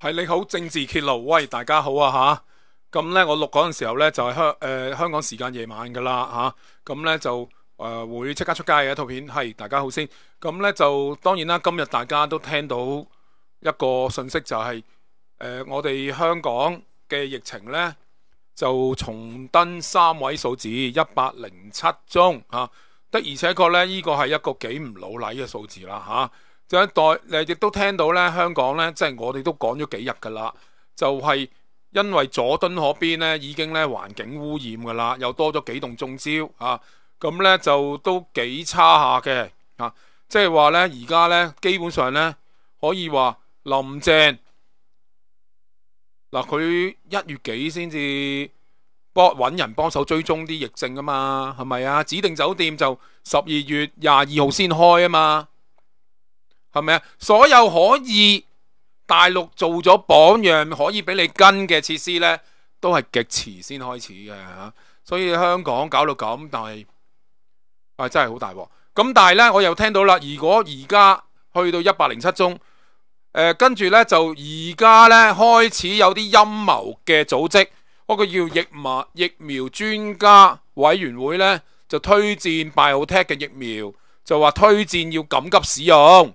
系你好，政治揭露，喂，大家好啊吓，咁咧我录嗰阵时候咧就系香诶香港时间夜晚噶啦吓，咁咧就诶会即刻出街嘅一套片，系大家好先，咁咧就当然啦，今日大家都听到一个信息就系诶我哋香港嘅疫情咧就重登三位数字一百零七宗吓，得而且确咧呢个系一个几唔老礼嘅数字啦吓。就一代，诶，亦都聽到咧，香港咧，即係我哋都講咗幾日㗎啦，就係因為佐敦嗰邊咧已經咧環境污染㗎啦，又多咗幾栋中招啊，咁咧就都幾差下嘅啊，即係話咧而家咧基本上咧可以話林鄭嗱佢一月幾先至帮揾人幫手追蹤啲疫症㗎嘛，係咪啊？指定酒店就十二月廿二號先開啊嘛。系咪啊？所有可以大陆做咗榜样，可以俾你跟嘅设施呢，都系极迟先开始嘅吓。所以香港搞到咁，但系啊，真系好大镬。咁但系呢，我又听到啦。如果而家去到一百零七宗，诶，跟住呢，就而家呢，开始有啲阴谋嘅组织，嗰个叫疫苗疫苗专家委员会呢，就推荐 BioTech 嘅疫苗，就话推荐要紧急使用。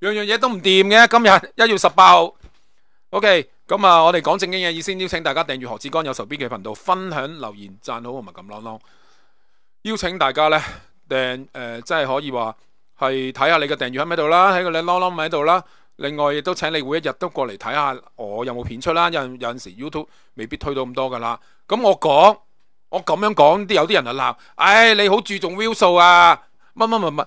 样样嘢都唔掂嘅，今日 一月十八号，OK，咁啊，我哋讲正经嘢，意先邀请大家订阅何志刚有仇必嘅频道，分享留言赞好，我埋咁啷啷。邀请大家咧订诶，即系可以话系睇下你嘅订阅喺咪喺度啦，喺个你啷啷咪喺度啦。另外亦都请你每一日都过嚟睇下我有冇片出啦。有有阵时 YouTube 未必推到咁多噶啦。咁我讲，我咁样讲，啲有啲人就闹，唉，你好注重 view 数啊，乜乜乜乜。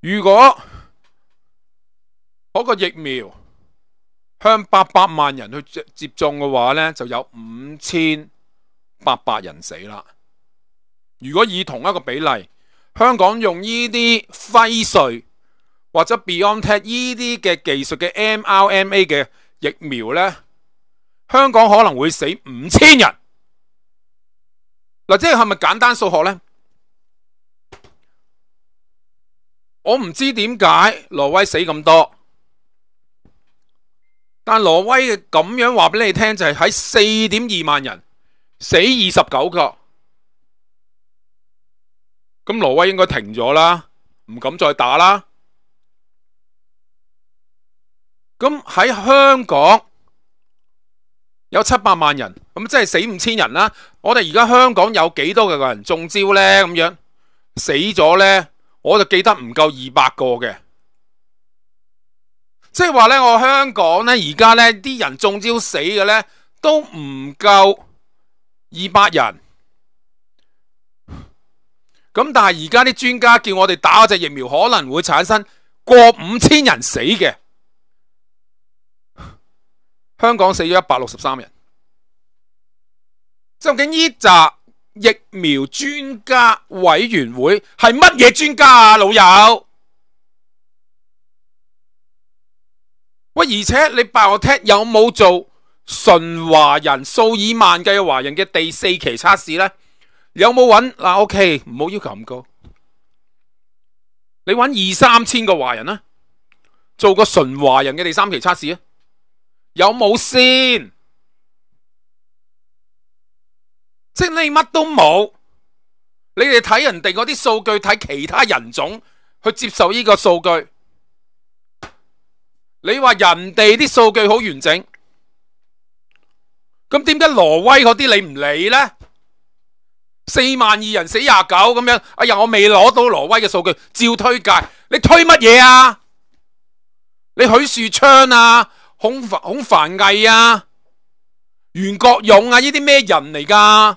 如果嗰个疫苗向八百万人去接种嘅话咧，就有五千八百人死啦。如果以同一个比例，香港用呢啲辉瑞或者 Beyond Tech 呢啲嘅技术嘅 mRNA 嘅疫苗咧，香港可能会死五千人。嗱，即系系咪简单数学咧？我唔知点解挪威死咁多，但挪威咁样话俾你听就系喺四点二万人死二十九个，咁挪威应该停咗啦，唔敢再打啦。咁喺香港有七百万人，咁即系死五千人啦。我哋而家香港有几多嘅人中招呢？咁样死咗呢？我就记得唔够二百个嘅，即系话咧，我香港咧而家咧啲人中招死嘅咧都唔够二百人，咁但系而家啲专家叫我哋打嗰只疫苗可能会产生过五千人死嘅，香港死咗一百六十三人，究竟呢集？疫苗专家委员会系乜嘢专家啊，老友？喂，而且你爆我踢有冇做纯华人数以万计嘅华人嘅第四期测试呢？有冇揾嗱？OK，唔好要求咁高，你揾二三千个华人啦，做个纯华人嘅第三期测试啊？有冇先？即系你乜都冇，你哋睇人哋嗰啲数据，睇其他人种去接受呢个数据。你话人哋啲数据好完整，咁点解挪威嗰啲你唔理呢？四万二人死廿九咁样，哎呀，我未攞到挪威嘅数据，照推介，你推乜嘢啊？你许树昌啊，孔孔凡毅啊，袁国勇啊，呢啲咩人嚟噶？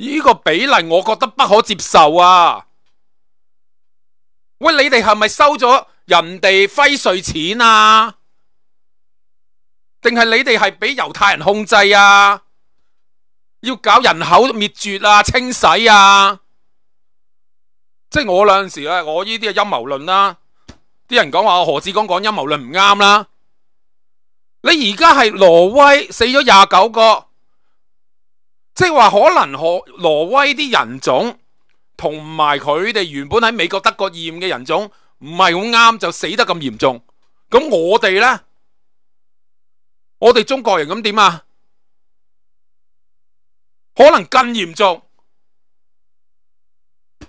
呢个比例我觉得不可接受啊！喂，你哋系咪收咗人哋辉税钱啊？定系你哋系俾犹太人控制啊？要搞人口灭绝啊、清洗啊？即系我有阵时咧，我呢啲系阴谋论啦。啲人讲话何志刚讲阴谋论唔啱啦。你而家系挪威死咗廿九个。即系话可能荷挪威啲人种同埋佢哋原本喺美国德国验嘅人种唔系好啱就死得咁严重，咁我哋咧，我哋中国人咁点啊？可能更严重，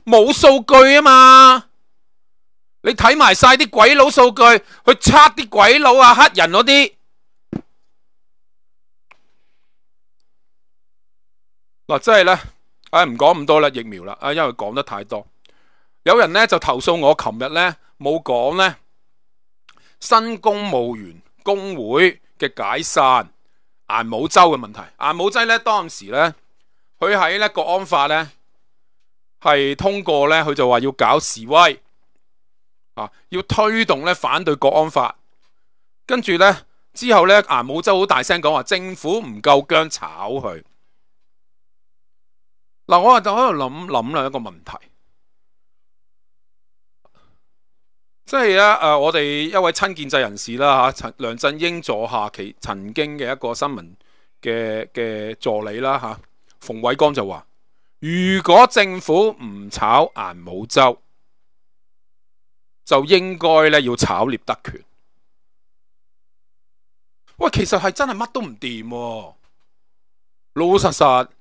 冇数据啊嘛，你睇埋晒啲鬼佬数据，去测啲鬼佬啊黑人嗰啲。嗱，即係咧，啊唔講咁多啦，疫苗啦，啊因為講得太多，有人咧就投訴我，琴日咧冇講咧新公務員工會嘅解散，颜武洲嘅問題，颜武洲咧當時咧，佢喺咧國安法咧係通過咧，佢就話要搞示威，啊要推動咧反對國安法，跟住咧之後咧，颜武洲好大聲講話，政府唔夠姜炒佢。嗱，我就喺度谂谂啦，一个问题，即系咧诶，我哋一位亲建制人士啦，吓，陈梁振英坐下其曾经嘅一个新闻嘅嘅助理啦，吓，冯伟光就话：如果政府唔炒颜武洲，就应该咧要炒聂德权。喂，其实系真系乜都唔掂，老老实实。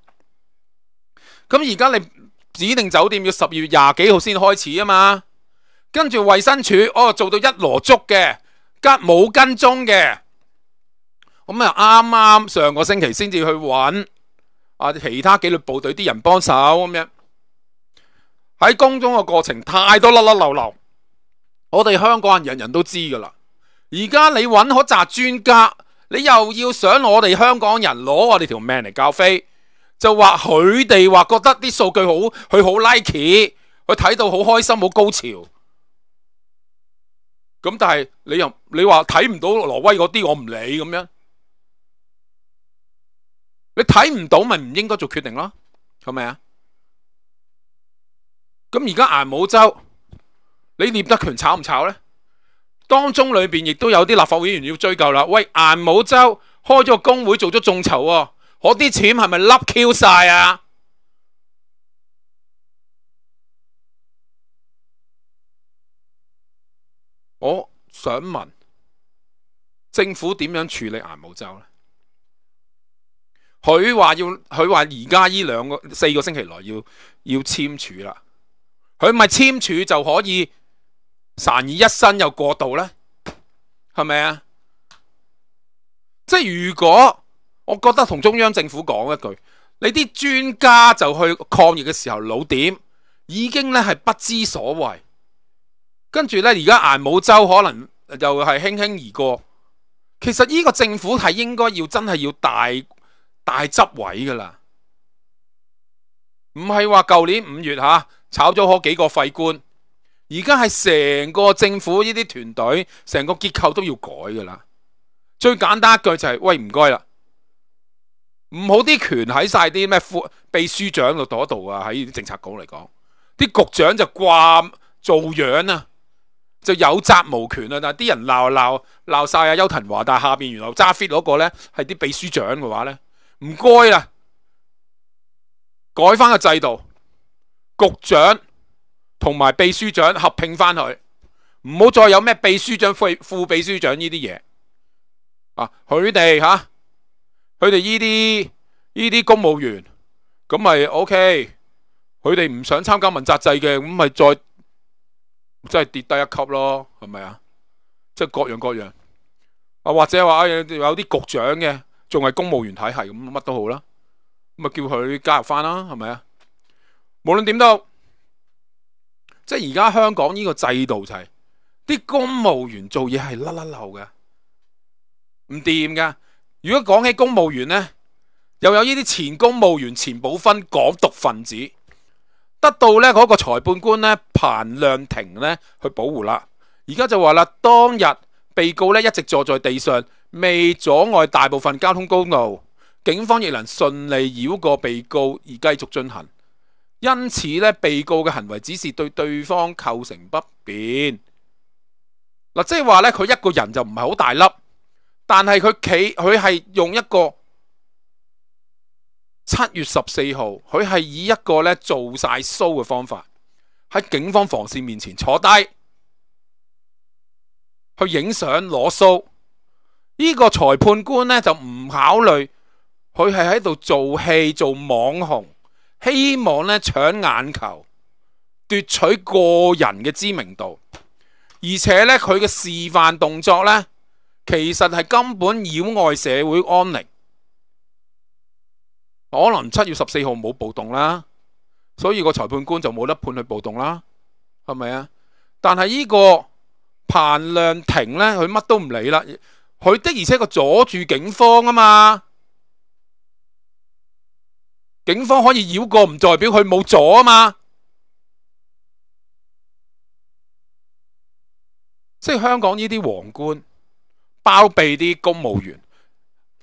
咁而家你指定酒店要十二月廿几号先开始啊嘛，跟住卫生署哦做到一箩足嘅，跟冇跟踪嘅，咁啊啱啱上个星期先至去揾啊其他纪律部队啲人帮手咁样，喺公中嘅过程太多甩甩漏漏，我哋香港人人人都知噶啦，而家你揾嗰扎专家，你又要想我哋香港人攞我哋条命嚟交飞？就话佢哋话觉得啲数据好，佢好 l i k e 佢睇到好开心，好高潮。咁但系你又你话睇唔到挪威嗰啲，我唔理咁样。你睇唔到咪唔应该做决定咯，系咪啊？咁而家颜武洲，你聂德权炒唔炒呢？当中里边亦都有啲立法会议员要追究啦。喂，颜武洲开咗个工会，做咗众筹喎。我啲钱系咪笠 Q 晒啊？我想问政府点样处理癌武洲咧？佢话要佢话而家呢两个四个星期内要要签署啦，佢咪签署就可以散而一身又过度咧？系咪啊？即系如果。我覺得同中央政府講一句，你啲專家就去抗疫嘅時候老點，已經咧係不知所谓。跟住咧，而家捱武洲可能又係輕輕而過。其實呢個政府係應該要真係要大大執位噶啦，唔係話舊年五月吓炒咗嗰幾個廢官，而家係成個政府呢啲團隊、成個結構都要改噶啦。最簡單一句就係：喂，唔該啦。唔好啲權喺晒啲咩副秘書長度度啊！喺政策局嚟講，啲局長就挂做樣啊，就有責無權啊！系啲人鬧鬧鬧晒啊，邱騰華，但系下边原來揸 fit 嗰個咧係啲秘書長嘅話咧，唔該啦，改翻個制度，局長同埋秘書長合并翻去，唔好再有咩秘書長副副秘書長呢啲嘢啊！佢哋吓。佢哋依啲依啲公務員咁咪 OK，佢哋唔想參加问责制嘅咁咪再即係跌低一級咯，係咪啊？即係各樣各樣啊，或者話有啲局長嘅仲係公務員體系咁乜都好啦，咁咪叫佢加入翻啦，係咪啊？無論點都即係而家香港呢個制度就係啲公務員做嘢係甩甩流嘅，唔掂㗎。如果讲起公务员呢，又有呢啲前公务员前保分港独分子，得到呢嗰个裁判官呢彭亮庭呢去保护啦。而家就话啦，当日被告呢一直坐在地上，未阻碍大部分交通公路，警方亦能顺利绕过被告而继续进行。因此呢，被告嘅行为只是对对方构成不便。嗱，即系话呢，佢一个人就唔系好大粒。但系佢企，佢系用一个七月十四号，佢系以一个咧做晒 show 嘅方法，喺警方防线面前坐低去影相攞 show。呢个裁判官咧就唔考虑佢系喺度做戏做网红，希望咧抢眼球、夺取个人嘅知名度，而且咧佢嘅示范动作咧。其实系根本扰碍社会安宁，可能七月十四号冇暴动啦，所以个裁判官就冇得判佢暴动啦，系咪啊？但系呢个彭亮庭呢，佢乜都唔理啦，佢的而且个阻住警方啊嘛，警方可以绕过，唔代表佢冇阻啊嘛，即系香港呢啲皇冠。包庇啲公务员，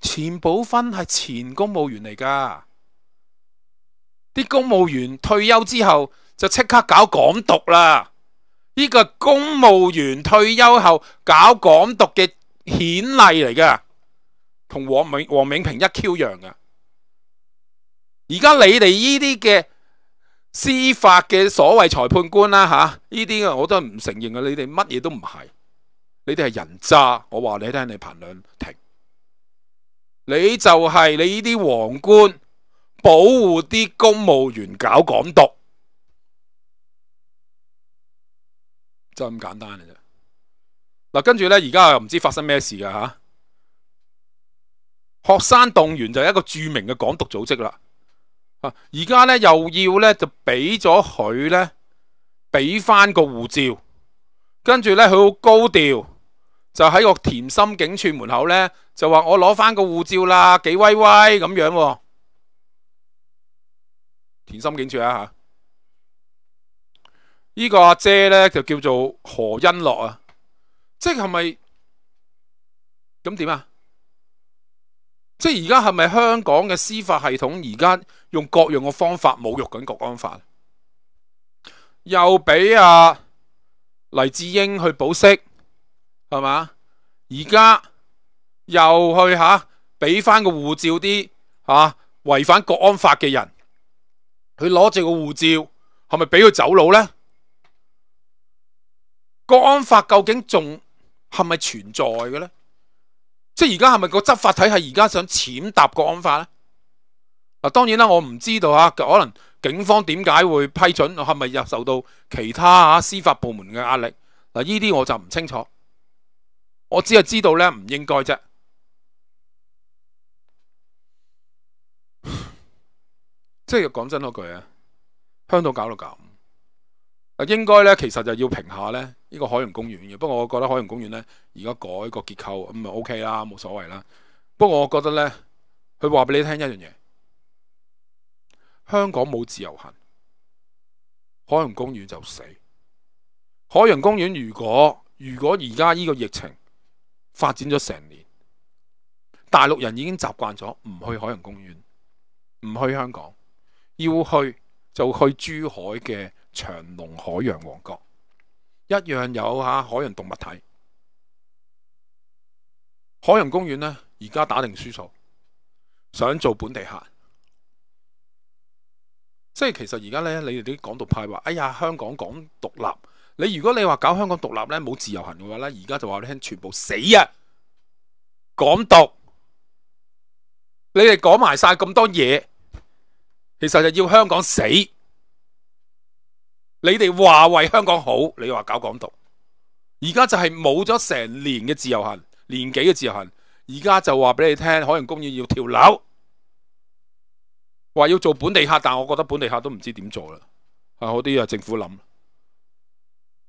钱宝芬系前公务员嚟噶，啲公务员退休之后就即刻搞港独啦！呢个公务员退休后搞港独嘅显例嚟噶，同黄永黄明平一 Q 样噶。而家你哋呢啲嘅司法嘅所谓裁判官啦，吓呢啲我都唔承认啊，你哋乜嘢都唔系。呢啲係人渣，我話你聽，你評論停。你就係你呢啲皇官保護啲公務員搞港獨，就咁簡單嘅啫。嗱，跟住咧，而家又唔知發生咩事㗎嚇。學生動員就係一個著名嘅港獨組織啦。啊，而家咧又要咧就俾咗佢咧，俾翻個護照，跟住咧佢好高調。就喺个甜心警署门口呢，就话我攞翻个护照啦，几威威咁样。甜心警署啊吓，呢个阿姐呢，就叫做何欣乐啊，即系咪？咁点啊？即系而家系咪香港嘅司法系统而家用各样嘅方法侮辱紧国安法？又俾阿黎智英去保释。系嘛？而家又去吓俾翻个护照啲吓违反国安法嘅人，佢攞住个护照，系咪俾佢走佬咧？国安法究竟仲系咪存在嘅咧？即系而家系咪个执法体系而家想潜踏国安法咧？嗱，当然啦，我唔知道啊。可能警方点解会批准，系咪又受到其他啊司法部门嘅压力嗱？呢啲我就唔清楚。我只系知道咧唔应该啫，即系讲真嗰句啊，香港搞到咁，啊应该咧其实就要评下咧呢个海洋公园嘅。不过我觉得海洋公园咧而家改个结构咁啊 OK 啦，冇所谓啦。不过我觉得咧，佢话俾你听一样嘢，香港冇自由行，海洋公园就死。海洋公园如果如果而家呢个疫情，發展咗成年，大陸人已經習慣咗唔去海洋公園，唔去香港，要去就去珠海嘅長隆海洋王國，一樣有吓海洋動物睇。海洋公園呢，而家打定輸數，想做本地客，即係其實而家呢，你哋啲港獨派話：，哎呀，香港港獨立。你如果你话搞香港独立咧，冇自由行嘅话咧，而家就话你听，全部死啊！港独，你哋讲埋晒咁多嘢，其实就要香港死。你哋话为香港好，你话搞港独，而家就系冇咗成年嘅自由行，年几嘅自由行，而家就话俾你听海洋公园要跳楼，话要做本地客，但系我觉得本地客都唔知点做啦。系好啲啊，政府谂。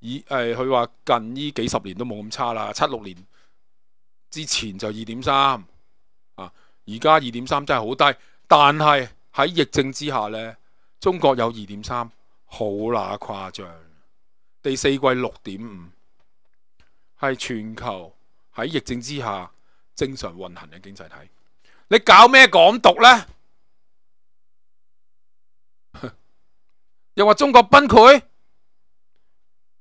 以诶，佢话近呢几十年都冇咁差啦，七六年之前就二点三啊，而家二点三真系好低，但系喺疫症之下呢，中国有二点三，好乸夸张，第四季六点五系全球喺疫症之下正常运行嘅经济体，你搞咩港独呢？又话中国崩溃？